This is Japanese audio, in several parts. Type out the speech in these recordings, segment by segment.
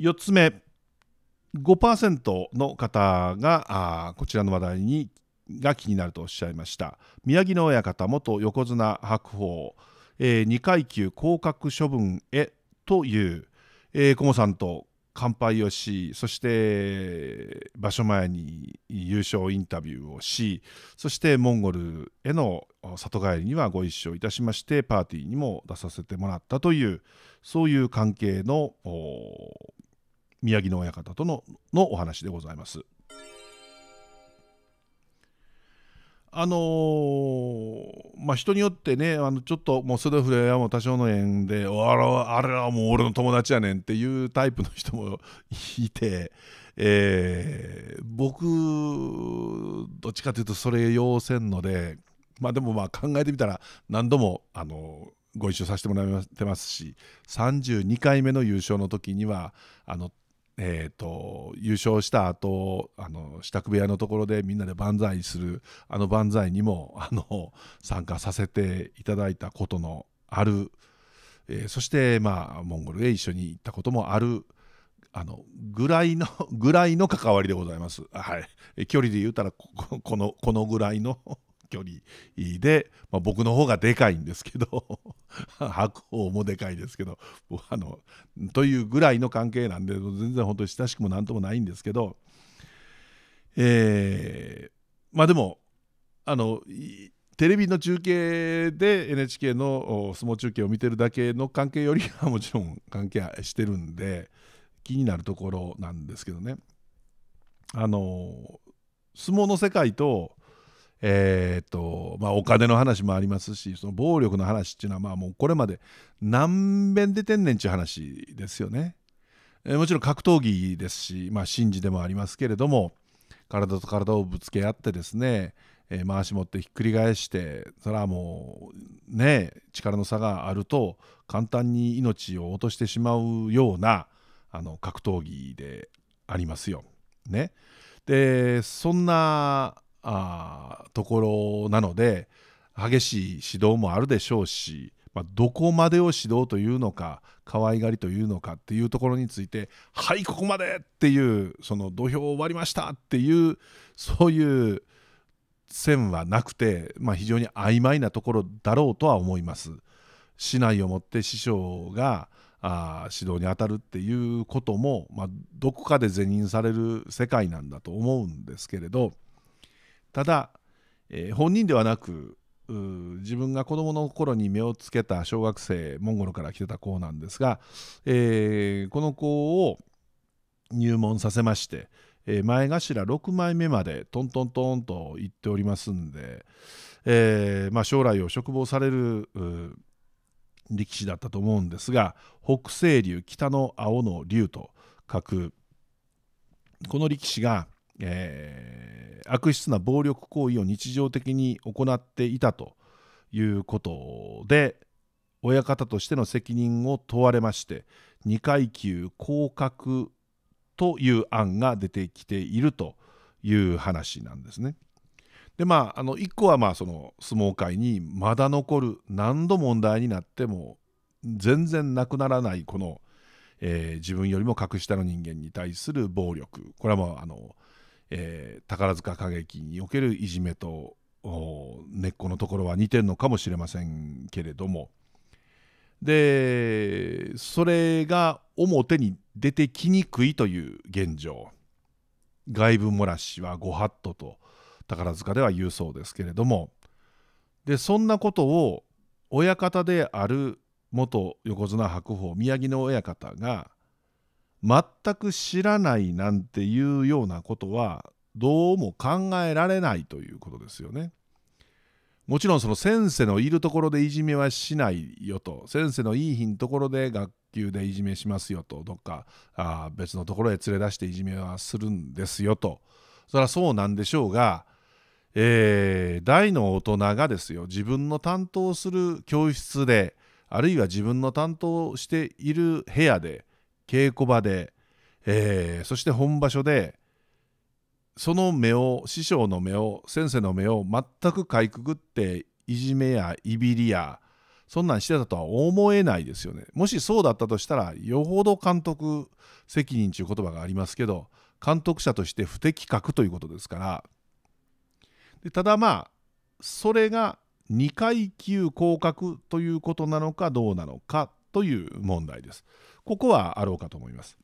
4つ目5%の方がこちらの話題にが気になるとおっしゃいました宮城野親方元横綱白鵬、えー、2階級降格処分へという、えー、小野さんと乾杯をしそして場所前に優勝インタビューをしそしてモンゴルへの里帰りにはご一緒いたしましてパーティーにも出させてもらったというそういう関係の宮城の親方とののお話でございます。あのー、まあ人によってねあのちょっともうそれふれはも多少の縁でああれはもう俺の友達やねんっていうタイプの人もいて、えー、僕どっちかというとそれ要せんのでまあでもまあ考えてみたら何度もあのーご一緒させてもらってますし32回目の優勝の時にはあのえーと、優勝した後あの支度部屋のところでみんなで万歳するあの万歳にもあの参加させていただいたことのある、えー、そして、まあ、モンゴルへ一緒に行ったこともあるあのぐらいのぐらいの関わりでございます。はい、距離で言うたらこのこのぐらいの距離で、まあ、僕の方がでかいんですけど 白鵬もでかいですけどあのというぐらいの関係なんで全然本当に親しくも何ともないんですけどえー、まあでもあのテレビの中継で NHK の相撲中継を見てるだけの関係よりは もちろん関係してるんで気になるところなんですけどね。あの相撲の世界とえーとまあ、お金の話もありますしその暴力の話っていうのはまあもうこれまで何遍出てんねんっていう話ですよね、えー、もちろん格闘技ですし、まあ、神事でもありますけれども体と体をぶつけ合ってですね、えー、回し持ってひっくり返してそれはもうね力の差があると簡単に命を落としてしまうようなあの格闘技でありますよ。ね、でそんなあところなので激しい指導もあるでしょうし、まあ、どこまでを指導というのか可愛がりというのかっていうところについて「はいここまで!」っていうその土俵を割りましたっていうそういう線はなくて、まあ、非常に曖昧なところだろうとは思います。市内をもって師匠があ指導に当たるっていうことも、まあ、どこかで是認される世界なんだと思うんですけれど。ただ、えー、本人ではなく自分が子どもの頃に目をつけた小学生モンゴルから来てた子なんですが、えー、この子を入門させまして、えー、前頭6枚目までトントントンと行っておりますんで、えーまあ、将来を嘱望される力士だったと思うんですが北青龍北の青の龍と書くこの力士が、えー、悪質な暴力行為を日常的に行っていたということで親方としての責任を問われまして2階級降格という案が出てきているという話なんですね。でまあ、あの1個はまあその相撲界にまだ残る何度問題になっても全然なくならないこの、えー、自分よりも格下の人間に対する暴力これはもうあのえー、宝塚歌劇におけるいじめと根っこのところは似てるのかもしれませんけれどもでそれが表に出てきにくいという現状外部漏らしはご法度と宝塚では言うそうですけれどもでそんなことを親方である元横綱白鵬宮城の親方が全く知らないなんていうようなことはどうも考えられないということですよね。もちろんその先生のいるところでいじめはしないよと先生のいい日のところで学級でいじめしますよとどっかあ別のところへ連れ出していじめはするんですよとそれはそうなんでしょうが、えー、大の大人がですよ自分の担当する教室であるいは自分の担当している部屋で稽古場で、えー、そして本場所でその目を師匠の目を先生の目を全くかいくぐっていじめやいびりやそんなんしてたとは思えないですよね。もしそうだったとしたらよほど監督責任という言葉がありますけど監督者として不適格ということですからでただまあそれが2階級降格ということなのかどうなのかという問題です。ここはあろうかと思います。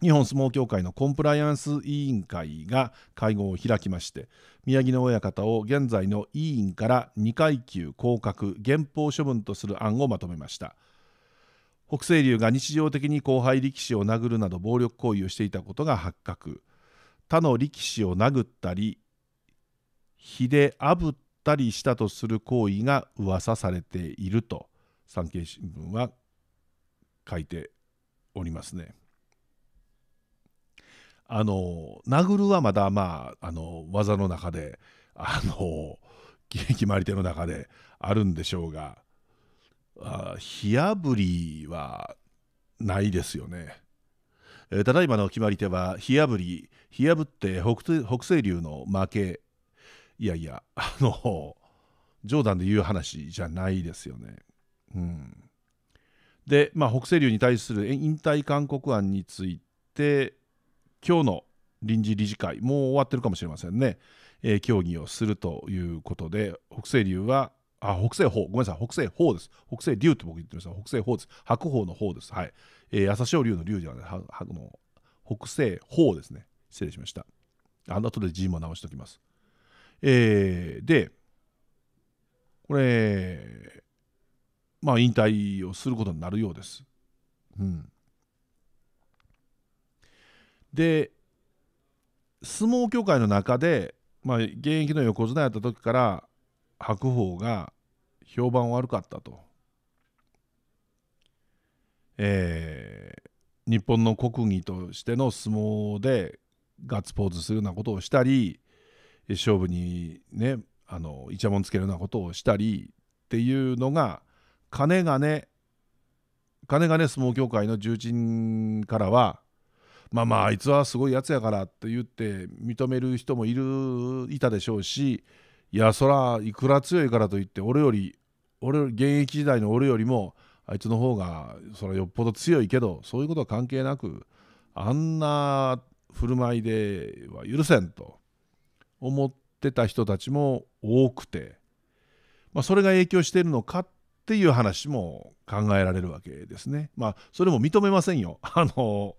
日本相撲協会のコンプライアンス委員会が会合を開きまして宮城野親方を現在の委員から2階級降格減俸処分とする案をまとめました北青龍が日常的に後輩力士を殴るなど暴力行為をしていたことが発覚他の力士を殴ったり火であぶったりしたとする行為が噂されていると産経新聞は書いておりますね。あの殴るはまだまああの技の中であの 決まり手の中であるんでしょうが火炙りはないですよね。えただいまの決まり手は火炙り火炙って北西流の負けいやいやあの冗談で言う話じゃないですよね。うん、で、まあ、北西流に対する引退勧告案について今日の臨時理事会もう終わってるかもしれませんね、えー、協議をするということで北西流はあ北西方ごめんなさい北西方です北西流って僕言ってました北西方です白鵬の方ですはい、えー、朝青龍の龍ではないはの北西方ですね失礼しましたあの後で字も直しておきますえー、でこれまあ、引退をすることになるようです。うん、で相撲協会の中で、まあ、現役の横綱やった時から白鵬が評判悪かったと。えー、日本の国技としての相撲でガッツポーズするようなことをしたり勝負にねあのイチャモンつけるようなことをしたりっていうのが金がね金がね相撲協会の重鎮からはまあまああいつはすごいやつやからと言って認める人もいるいたでしょうしいやそらいくら強いからといって俺より俺現役時代の俺よりもあいつの方がそらよっぽど強いけどそういうことは関係なくあんな振る舞いでは許せんと思ってた人たちも多くて、まあ、それが影響しているのかっっていう話も考えられるわけですね。まあそれも認めませんよ。あの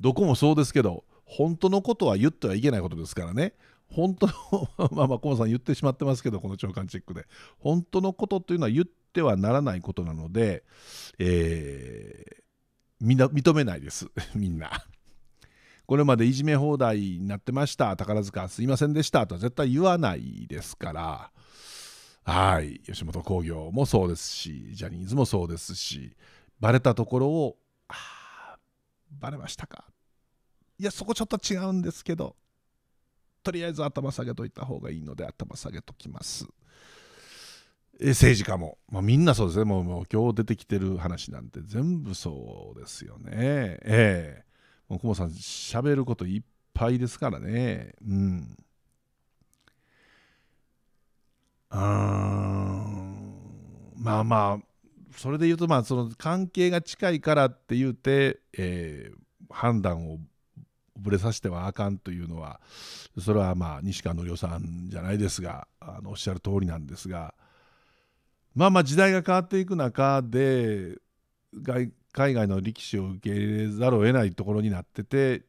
どこもそうですけど本当のことは言ってはいけないことですからね。本当の まあまあ河野さん言ってしまってますけどこの長官チェックで本当のことというのは言ってはならないことなので、えー、みんな認めないです みんな。これまでいじめ放題になってました宝塚すいませんでしたとは絶対言わないですからはい、吉本興業もそうですし、ジャニーズもそうですし、バレたところを、あバレましたか。いや、そこちょっと違うんですけど、とりあえず頭下げといた方がいいので、頭下げときます。え政治家も、まあ、みんなそうですねもう、もう今日出てきてる話なんて全部そうですよね。ええー、もう、久保さん、しゃべることいっぱいですからね。うんうんまあまあそれで言うとまあその関係が近いからって言うて、えー、判断をぶれさせてはあかんというのはそれはまあ西川の予算さんじゃないですがあのおっしゃる通りなんですがまあまあ時代が変わっていく中で外海外の力士を受け入れざるを得ないところになってて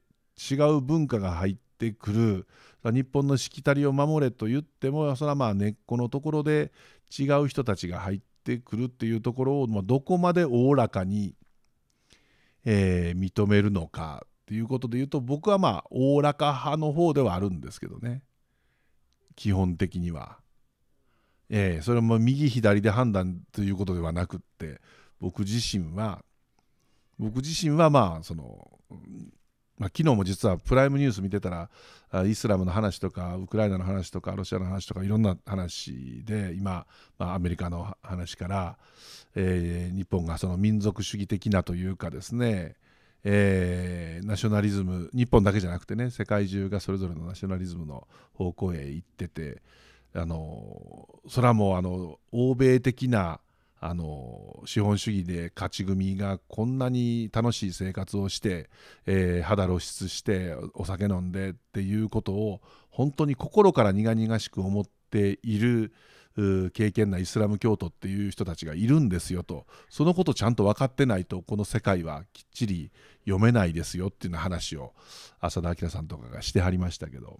違う文化が入ってくる日本のしきたりを守れと言ってもそれはまあ根っこのところで違う人たちが入ってくるっていうところを、まあ、どこまでおおらかに、えー、認めるのかっていうことで言うと僕はまあおおらか派の方ではあるんですけどね基本的には。えー、それも右左で判断ということではなくって僕自身は僕自身はまあそのまあ、昨日も実はプライムニュース見てたらイスラムの話とかウクライナの話とかロシアの話とかいろんな話で今、まあ、アメリカの話から、えー、日本がその民族主義的なというかですね、えー、ナショナリズム日本だけじゃなくてね世界中がそれぞれのナショナリズムの方向へ行っててあのそれはもうあの欧米的なあの資本主義で勝ち組がこんなに楽しい生活をして、えー、肌露出してお酒飲んでっていうことを本当に心から苦々しく思っている経験なイスラム教徒っていう人たちがいるんですよとそのことちゃんと分かってないとこの世界はきっちり読めないですよっていう話を浅田明さんとかがしてはりましたけど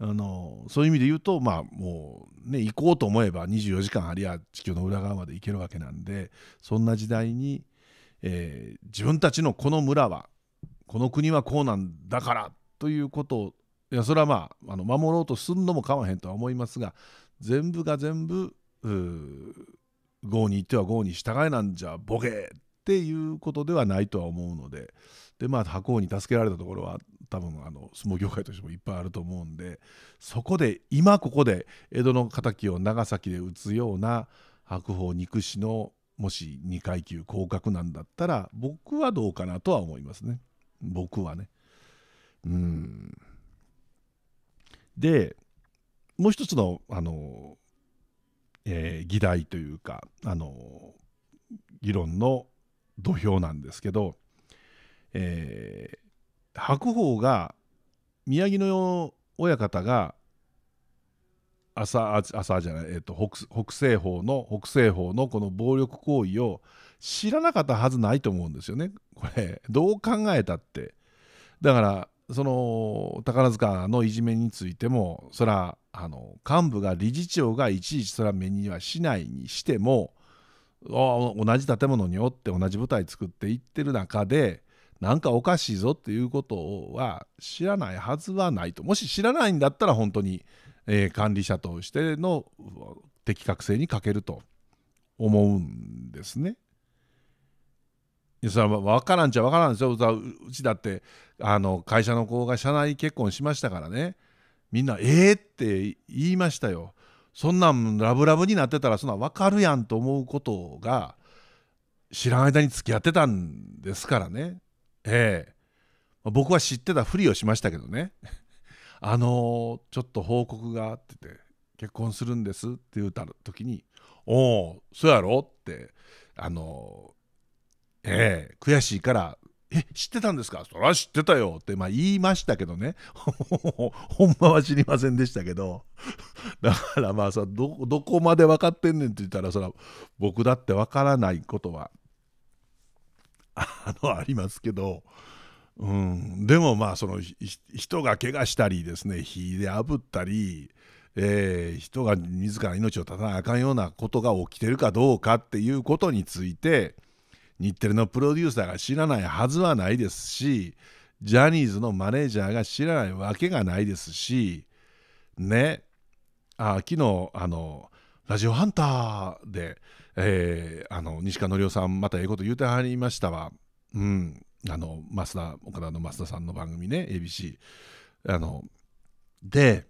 あのそういう意味で言うと、まあ、もうね行こうと思えば24時間ありゃ地球の裏側まで行けるわけなんでそんな時代に、えー、自分たちのこの村はこの国はこうなんだからということをいやそれはまああの守ろうとすんのもかまへんとは思いますが全部が全部郷に行っては郷に従えなんじゃボケっていうことではないとは思うのででまあ白鵬に助けられたところは多分あの相撲業界としてもいっぱいあると思うんでそこで今ここで江戸の敵を長崎で打つような白鵬憎しのもし2階級降格なんだったら僕はどうかなとは思いますね僕はねうんでもう一つのあの、えー、議題というかあの議論の土俵なんですけど、えー、白鵬が宮城の親方が朝朝じゃない、えーと、北北西方の北西方のこの暴力行為を知らなかったはずないと思うんですよねこれどう考えたってだからその宝塚のいじめについてもそらあの幹部が理事長がいちいちそら目にはしないにしても同じ建物におって同じ舞台作っていってる中でなんかおかしいぞっていうことは知らないはずはないともし知らないんだったら本当に、えー、管理者としての的確性に欠けると思うんですね。それは分からんちゃ分からんですようちだってあの会社の子が社内結婚しましたからねみんな「ええー、って言いましたよ。そんなんラブラブになってたらそんなん分かるやんと思うことが知らん間に付き合ってたんですからねええ僕は知ってたふりをしましたけどね あのー、ちょっと報告があってて結婚するんですって言うた時に「おおそうやろ?」ってあのー、ええ悔しいから「え知ってたんですかそら知ってたよ」って、まあ、言いましたけどね ほんまは知りませんでしたけど だからまあさどこまで分かってんねんって言ったらそら僕だって分からないことはあのありますけど、うん、でもまあその人が怪我したりですね火で炙ったり、えー、人が自ら命を絶たなあかんようなことが起きてるかどうかっていうことについて日テレのプロデューサーが知らないはずはないですしジャニーズのマネージャーが知らないわけがないですしねあ昨日あのラジオハンターで、えー、あの西川のりおさんまたええこと言うてはりましたわうんあの増田岡田の増田さんの番組ね ABC あので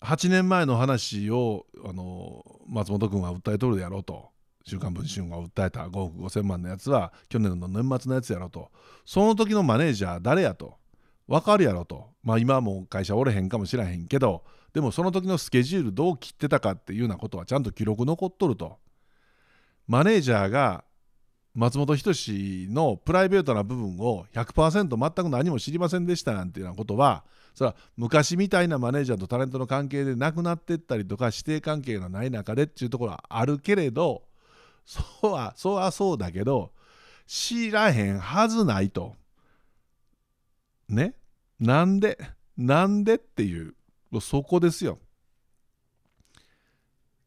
8年前の話をあの松本君は訴えとるでやろうと「週刊文春」が訴えた5億5000万のやつは去年の年末のやつやろうとその時のマネージャー誰やと分かるやろとまあ今はもう会社おれへんかもしらへんけどでもその時のスケジュールどう切ってたかっていうようなことはちゃんと記録残っとるとマネージャーが松本人志のプライベートな部分を100%全く何も知りませんでしたなんていうようなことはそれは昔みたいなマネージャーとタレントの関係でなくなってったりとか師弟関係がない中でっていうところはあるけれどそうはそうはそうだけど知らへんはずないとねなんでなんでっていうそこですよ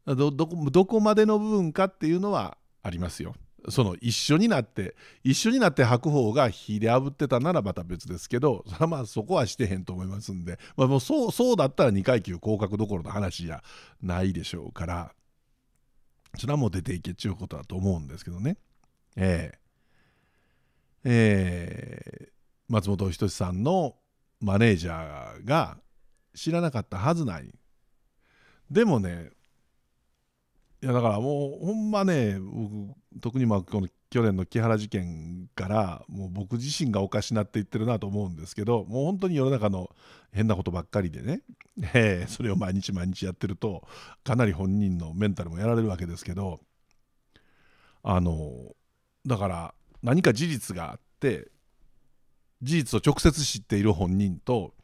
どどこまでの部分かっていうのはありますよその一緒になって一緒になって白鵬が火で炙ってたならまた別ですけどそまあそこはしてへんと思いますんで、まあ、もうそうそうだったら2階級降格どころの話じゃないでしょうからそれはもう出ていけっちゅうことだと思うんですけどねええええ松本人志さんのマネージャーが知らなかったはずないでもねいやだからもうほんまね僕特にまあこの去年の木原事件からもう僕自身がおかしなっていってるなと思うんですけどもう本当に世の中の変なことばっかりでね、えー、それを毎日毎日やってるとかなり本人のメンタルもやられるわけですけどあのだから何か事実があって事実を直接知っている本人と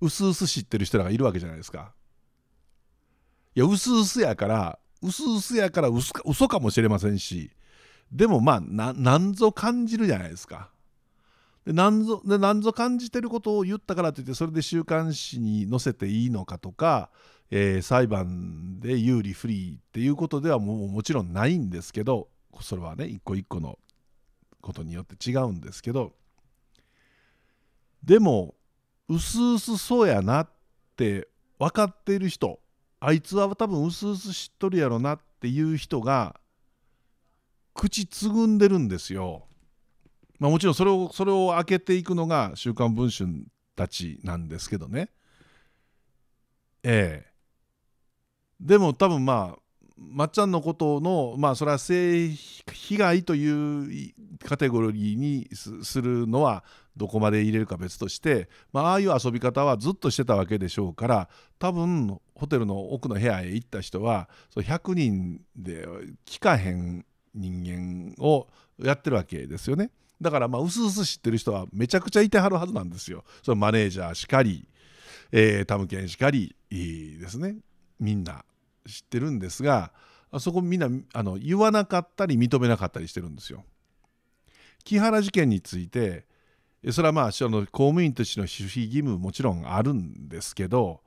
薄々知ってる人らがいるわけじゃないですかいやうすうすやからうすうすやからうか嘘かもしれませんしでもまあななんぞ感じるじゃないですかでなんぞでなんぞ感じてることを言ったからといってそれで週刊誌に載せていいのかとか、えー、裁判で有利不利っていうことではもうもちろんないんですけどそれはね一個一個のことによって違うんですけどでもうすうすそうやなって分かっている人あいつは多分うすうす知っとるやろなっていう人が口つぐんでるんですよ。まあ、もちろんそれをそれを開けていくのが「週刊文春」たちなんですけどね。ええ。でも多分まあまっちゃんのことのまあそれは性被害というカテゴリーにするのはどこまで入れるか別として、まあ、あいう遊び方はずっとしてたわけでしょうから多分ホテルの奥の部屋へ行った人はそ100人で聞かへん人間をやってるわけですよね。だからまあうすうす知ってる人はめちゃくちゃいてはるはずなんですよ。そのマネージャーしかり、えー、タムケンしかりですねみんな知ってるんですがそこみんなあの言わなかったり認めなかったりしてるんですよ。木原事件についてそれはまあの公務員としての守秘義務もちろんあるんですけど、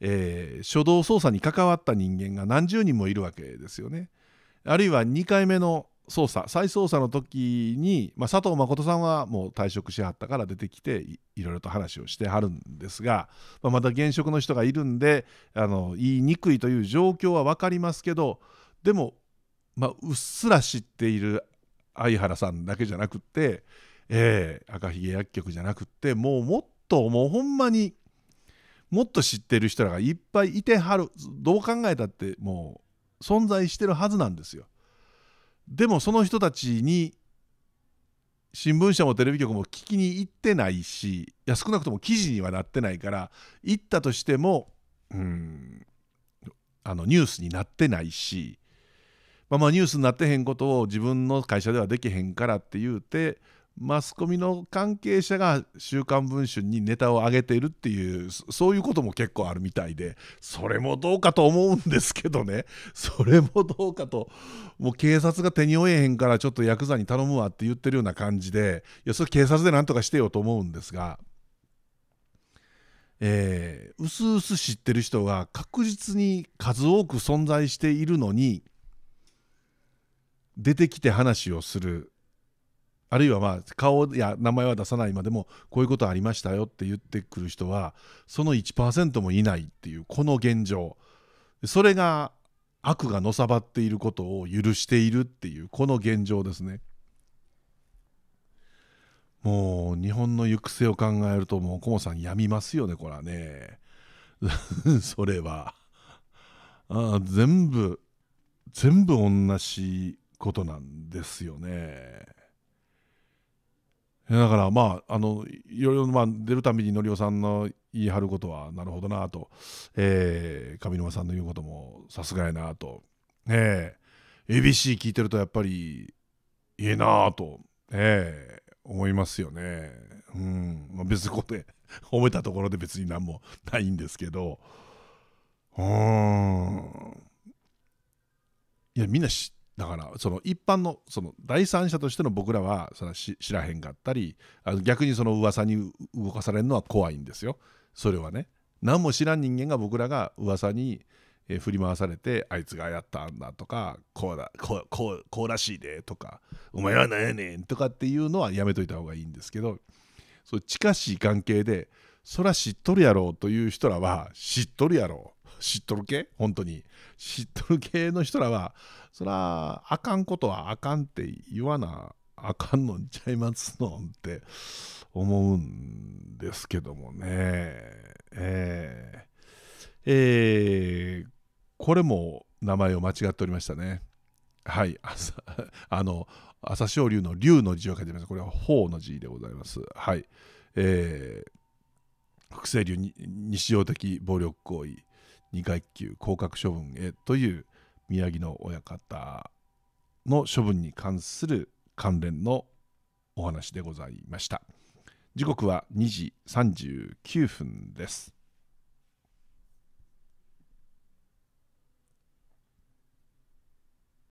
えー、初動捜査に関わった人間が何十人もいるわけですよね。あるいは2回目の捜査再捜査の時に、まあ、佐藤誠さんはもう退職しはったから出てきていろいろと話をしてはるんですが、まあ、まだ現職の人がいるんであの言いにくいという状況は分かりますけどでも、まあ、うっすら知っている相原さんだけじゃなくってえー、赤ひげ薬局じゃなくってもうもっともうほんまにもっと知ってる人らがいっぱいいてはるどう考えたってもう存在してるはずなんですよ。でもその人たちに新聞社もテレビ局も聞きに行ってないしいや少なくとも記事にはなってないから行ったとしてもうんあのニュースになってないし、まあ、まあニュースになってへんことを自分の会社ではできへんからって言うてマスコミの関係者が「週刊文春」にネタを上げているっていうそういうことも結構あるみたいでそれもどうかと思うんですけどね それもどうかともう警察が手に負えへんからちょっとヤクザに頼むわって言ってるような感じでいやそれ警察でなんとかしてよと思うんですが。えー、うすうす知ってる人が確実に数多く存在しているのに出てきて話をするあるいはまあ顔や名前は出さないまでもこういうことありましたよって言ってくる人はその1%もいないっていうこの現状それが悪がのさばっていることを許しているっていうこの現状ですねもう日本の行く末を考えるともうコモさんやみますよねこれはね それはあ全部全部同じことなんですよね。だからまああのいろいろまあ出るたびにのりおさんの言い張ることはなるほどなと、えー、上沼さんの言うこともさすがやなと、えー、ABC 聞いてるとやっぱりいいなと、えー、思いますよね。うんまあ、別にここで 褒めたところで別に何もないんですけどうんいやみんな知だからその一般のその第三者としての僕らはそれ知らへんかったりあの逆にその噂に動かされるのは怖いんですよそれはね何も知らん人間が僕らが噂に振り回されてあいつがやったんだとかこうだこうこうこうらしいでとかお前は何やねんとかっていうのはやめといた方がいいんですけどそう近しい関係でそら知っとるやろうという人らは知っとるやろ知っとる系本当に知っとる系の人らはそらあかんことはあかんって言わなあかんのんちゃいますのんって思うんですけどもねえー、えー、これも名前を間違っておりましたねはい朝 あの朝青龍の龍の字を書いてみましたこれは鳳の字でございますはいえー、不正流に日常的暴力行為2階級降格処分へという宮城の親方の処分に関する関連のお話でございました時刻は2時39分です